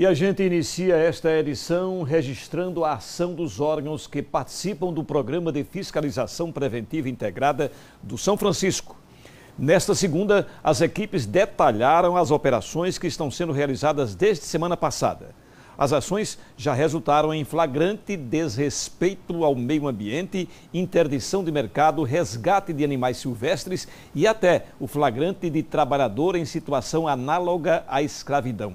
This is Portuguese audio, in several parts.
E a gente inicia esta edição registrando a ação dos órgãos que participam do Programa de Fiscalização Preventiva Integrada do São Francisco. Nesta segunda, as equipes detalharam as operações que estão sendo realizadas desde semana passada. As ações já resultaram em flagrante desrespeito ao meio ambiente, interdição de mercado, resgate de animais silvestres e até o flagrante de trabalhador em situação análoga à escravidão.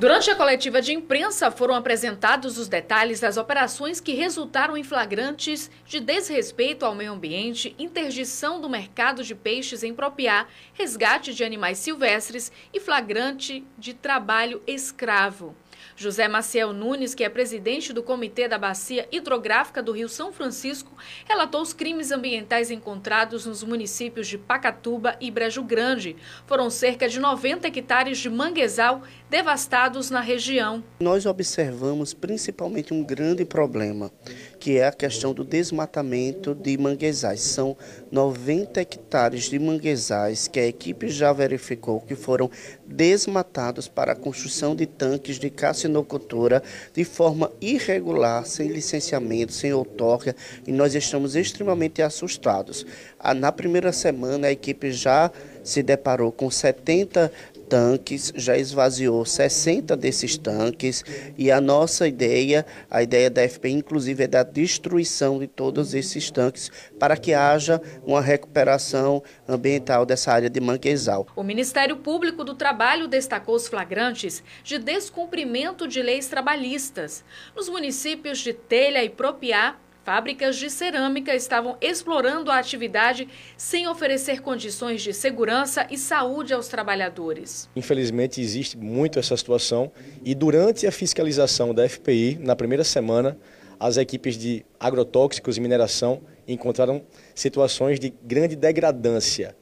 Durante a coletiva de imprensa, foram apresentados os detalhes das operações que resultaram em flagrantes de desrespeito ao meio ambiente, interdição do mercado de peixes em Propiá, resgate de animais silvestres e flagrante de trabalho escravo. José Maciel Nunes, que é presidente do Comitê da Bacia Hidrográfica do Rio São Francisco, relatou os crimes ambientais encontrados nos municípios de Pacatuba e Brejo Grande. Foram cerca de 90 hectares de manguezal devastados na região. Nós observamos principalmente um grande problema, que é a questão do desmatamento de manguezais. São 90 hectares de manguezais que a equipe já verificou que foram desmatados para a construção de tanques de cassinocultura de forma irregular, sem licenciamento, sem outorga, e nós estamos extremamente assustados. Ah, na primeira semana, a equipe já se deparou com 70 tanques, já esvaziou 60 desses tanques e a nossa ideia, a ideia da FP inclusive é da destruição de todos esses tanques para que haja uma recuperação ambiental dessa área de manguezal. O Ministério Público do Trabalho destacou os flagrantes de descumprimento de leis trabalhistas nos municípios de Telha e Propiá Fábricas de cerâmica estavam explorando a atividade sem oferecer condições de segurança e saúde aos trabalhadores. Infelizmente, existe muito essa situação e durante a fiscalização da FPI, na primeira semana, as equipes de agrotóxicos e mineração encontraram situações de grande degradância,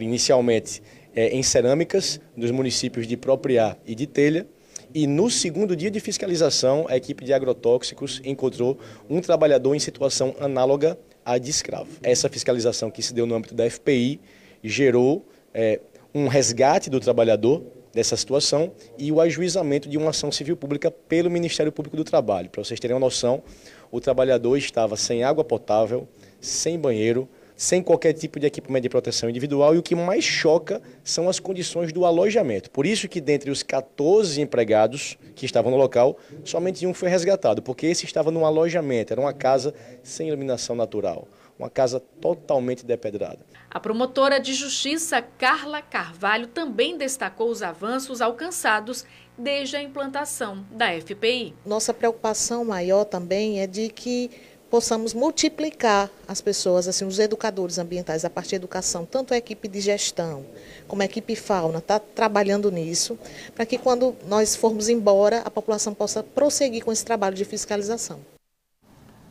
inicialmente é, em cerâmicas dos municípios de Propriá e de Telha, e no segundo dia de fiscalização, a equipe de agrotóxicos encontrou um trabalhador em situação análoga à de escravo. Essa fiscalização que se deu no âmbito da FPI gerou é, um resgate do trabalhador dessa situação e o ajuizamento de uma ação civil pública pelo Ministério Público do Trabalho. Para vocês terem uma noção, o trabalhador estava sem água potável, sem banheiro, sem qualquer tipo de equipamento de proteção individual e o que mais choca são as condições do alojamento. Por isso que dentre os 14 empregados que estavam no local, somente um foi resgatado, porque esse estava num alojamento, era uma casa sem iluminação natural, uma casa totalmente depedrada. A promotora de justiça Carla Carvalho também destacou os avanços alcançados desde a implantação da FPI. Nossa preocupação maior também é de que possamos multiplicar as pessoas, assim, os educadores ambientais, a parte da educação, tanto a equipe de gestão como a equipe fauna, está trabalhando nisso, para que quando nós formos embora, a população possa prosseguir com esse trabalho de fiscalização.